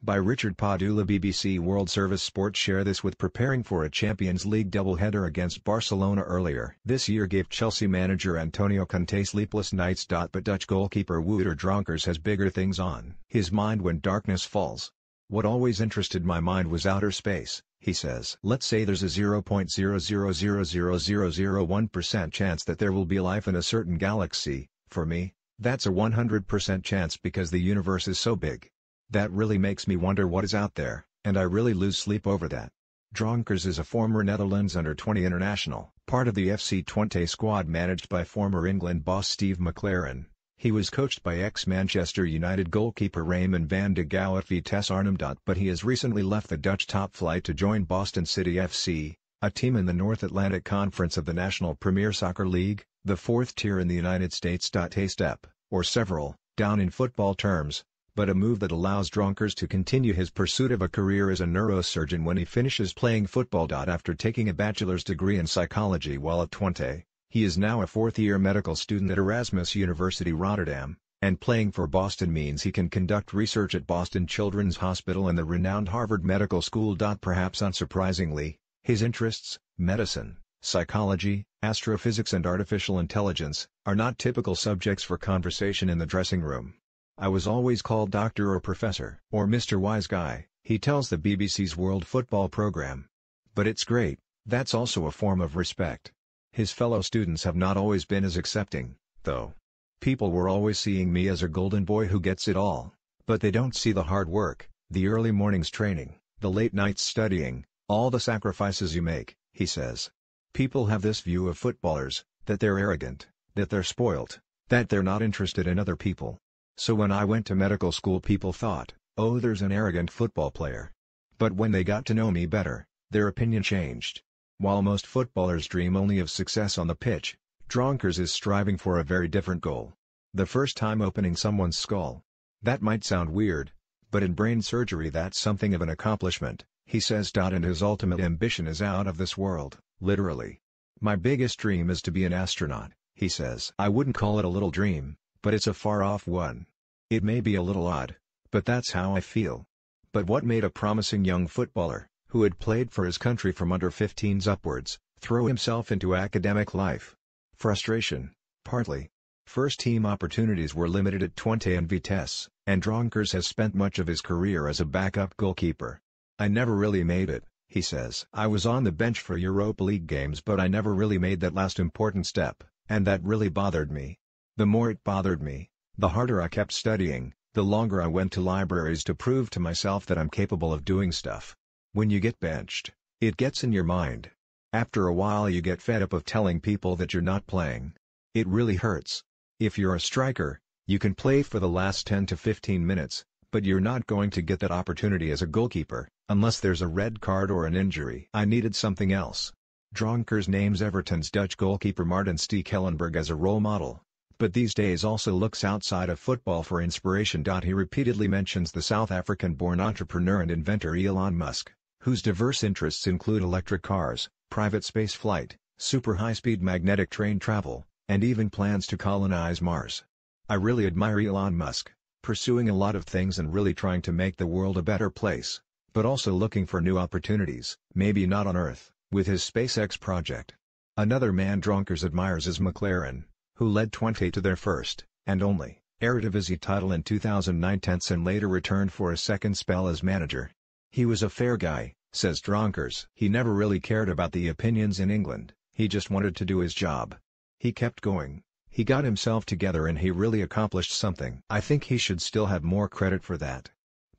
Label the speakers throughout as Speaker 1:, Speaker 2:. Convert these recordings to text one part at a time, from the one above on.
Speaker 1: by Richard Padula BBC World Service Sports share this with preparing for a Champions League doubleheader against Barcelona earlier. This year gave Chelsea manager Antonio Conte sleepless nights. But Dutch goalkeeper Wouter Dronkers has bigger things on his mind when darkness falls. What always interested my mind was outer space, he says. Let's say there's a 00000001 percent chance that there will be life in a certain galaxy, for me, that's a 100% chance because the universe is so big. That really makes me wonder what is out there, and I really lose sleep over that. Dronkers is a former Netherlands under-20 international, part of the FC Twente squad managed by former England boss Steve McLaren. He was coached by ex-Manchester United goalkeeper Raymond van de Gouw at Vitesse Arnhem. But he has recently left the Dutch top flight to join Boston City FC, a team in the North Atlantic Conference of the National Premier Soccer League, the fourth tier in the United States. A step, or several, down in football terms, but a move that allows Dronkers to continue his pursuit of a career as a neurosurgeon when he finishes playing football. After taking a bachelor's degree in psychology while at Twente, he is now a fourth-year medical student at Erasmus University Rotterdam, and playing for Boston means he can conduct research at Boston Children's Hospital and the renowned Harvard Medical School. Perhaps unsurprisingly, his interests, medicine, psychology, astrophysics and artificial intelligence, are not typical subjects for conversation in the dressing room. I was always called doctor or professor or Mr. Wise Guy, he tells the BBC's World Football program. But it's great, that's also a form of respect. His fellow students have not always been as accepting, though. People were always seeing me as a golden boy who gets it all, but they don't see the hard work, the early mornings training, the late nights studying, all the sacrifices you make, he says. People have this view of footballers, that they're arrogant, that they're spoilt, that they're not interested in other people. So when I went to medical school people thought, oh there's an arrogant football player. But when they got to know me better, their opinion changed. While most footballers dream only of success on the pitch, Dronkers is striving for a very different goal. The first time opening someone's skull. That might sound weird, but in brain surgery that's something of an accomplishment, he says. And his ultimate ambition is out of this world, literally. My biggest dream is to be an astronaut, he says. I wouldn't call it a little dream, but it's a far-off one. It may be a little odd, but that's how I feel. But what made a promising young footballer, who had played for his country from under 15s upwards, throw himself into academic life? Frustration, partly. First-team opportunities were limited at 20 and Vitesse, and Dronkers has spent much of his career as a backup goalkeeper. I never really made it, he says. I was on the bench for Europa League games but I never really made that last important step, and that really bothered me. The more it bothered me, the harder I kept studying, the longer I went to libraries to prove to myself that I'm capable of doing stuff. When you get benched, it gets in your mind. After a while you get fed up of telling people that you're not playing. It really hurts. If you're a striker, you can play for the last 10 to 15 minutes, but you're not going to get that opportunity as a goalkeeper, unless there's a red card or an injury. I needed something else. Dronkers names Everton's Dutch goalkeeper Martin Steek as a role model but these days also looks outside of football for inspiration. He repeatedly mentions the South African-born entrepreneur and inventor Elon Musk, whose diverse interests include electric cars, private space flight, super high-speed magnetic train travel, and even plans to colonize Mars. I really admire Elon Musk, pursuing a lot of things and really trying to make the world a better place, but also looking for new opportunities, maybe not on Earth, with his SpaceX project. Another man Dronkers admires is McLaren, who led 20 to their first, and only, Eredivisie title in 2009 10 and later returned for a second spell as manager. He was a fair guy, says Dronkers. He never really cared about the opinions in England, he just wanted to do his job. He kept going, he got himself together and he really accomplished something. I think he should still have more credit for that.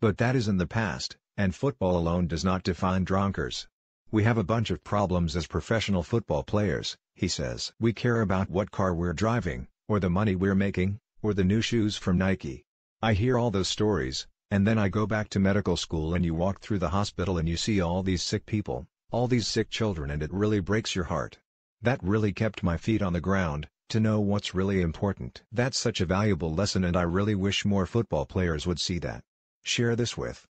Speaker 1: But that is in the past, and football alone does not define Dronkers. We have a bunch of problems as professional football players, he says. We care about what car we're driving, or the money we're making, or the new shoes from Nike. I hear all those stories, and then I go back to medical school and you walk through the hospital and you see all these sick people, all these sick children and it really breaks your heart. That really kept my feet on the ground, to know what's really important. That's such a valuable lesson and I really wish more football players would see that. Share this with